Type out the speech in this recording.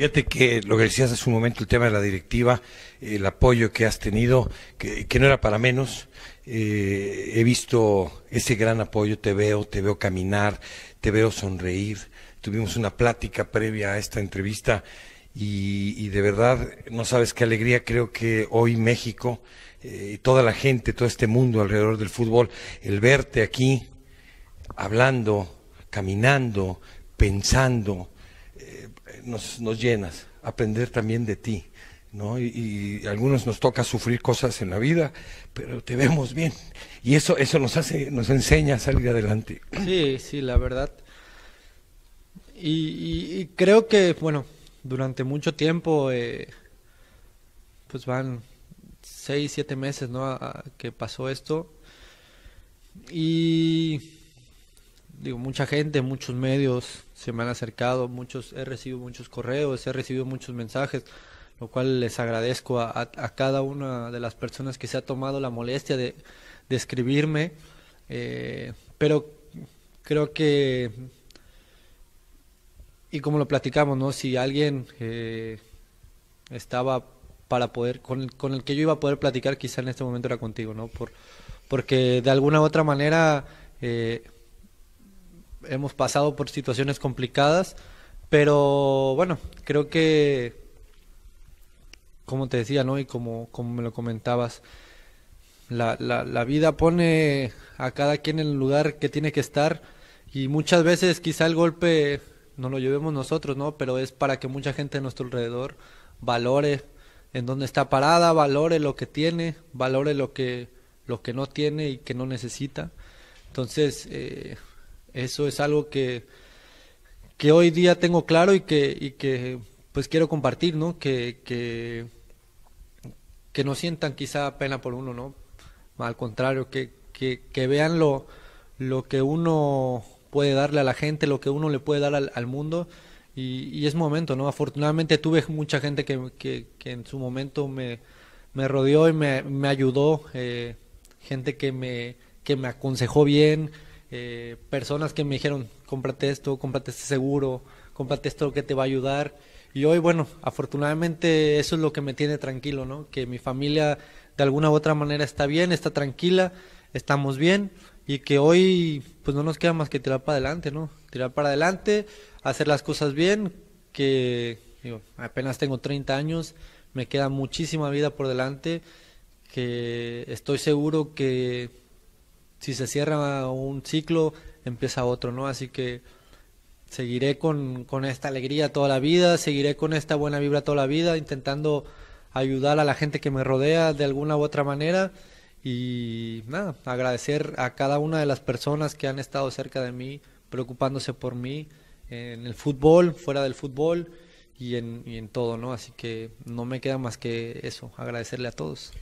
Fíjate que lo que decías hace un momento, el tema de la directiva, el apoyo que has tenido, que, no era para menos. Eh, he visto ese gran apoyo, te veo, te veo caminar, te veo sonreír. Tuvimos una plática previa a esta entrevista y, de verdad, no sabes qué alegría, creo que hoy México, eh, toda la gente, todo este mundo alrededor del fútbol, el verte aquí hablando, caminando, pensando, nos, llenas, aprender también de ti. ¿no? Y, algunos nos toca sufrir cosas en la vida, pero te vemos bien. Y eso, eso nos hace, nos enseña a salir adelante. Sí, sí, la verdad. Y, creo que, bueno, durante mucho tiempo, eh, pues van seis, siete meses, ¿no? que pasó esto. Y digo, mucha gente, muchos medios se me han acercado, muchos, he recibido muchos correos, he recibido muchos mensajes, lo cual les agradezco a, cada una de las personas que se ha tomado la molestia de, escribirme, eh, pero creo que, y como lo platicamos, ¿no? Si alguien eh, estaba para poder, con el, con el que yo iba a poder platicar, quizá en este momento era contigo, ¿no? Por, porque de alguna u otra manera... Eh, hemos pasado por situaciones complicadas, pero bueno, creo que, como te decía, ¿no? Y como, como me lo comentabas, la, la, vida pone a cada quien en el lugar que tiene que estar y muchas veces quizá el golpe no lo llevemos nosotros, ¿no? Pero es para que mucha gente a nuestro alrededor valore en donde está parada, valore lo que tiene, valore lo que, lo que no tiene y que no necesita. Entonces, eh, eso es algo que, que hoy día tengo claro y que, y que pues quiero compartir, ¿no? Que, que, no sientan quizá pena por uno, ¿no? Al contrario, que, que, vean lo, lo que uno puede darle a la gente, lo que uno le puede dar al, mundo. Y, es momento, ¿no? Afortunadamente tuve mucha gente que, en su momento me, rodeó y me, ayudó, eh, gente que me, que me aconsejó bien, eh, personas que me dijeron, cómprate esto, cómprate este seguro, cómprate esto que te va a ayudar. Y hoy, bueno, afortunadamente eso es lo que me tiene tranquilo, ¿no? Que mi familia de alguna u otra manera está bien, está tranquila, estamos bien y que hoy pues no nos queda más que tirar para adelante, ¿no? Tirar para adelante, hacer las cosas bien, que digo, apenas tengo 30 años, me queda muchísima vida por delante, que estoy seguro que si se cierra un ciclo, empieza otro, ¿no? Así que seguiré con, esta alegría toda la vida, seguiré con esta buena vibra toda la vida, intentando ayudar a la gente que me rodea de alguna u otra manera y nada, agradecer a cada una de las personas que han estado cerca de mí, preocupándose por mí en el fútbol, fuera del fútbol y en, y en todo, ¿no? Así que no me queda más que eso, agradecerle a todos.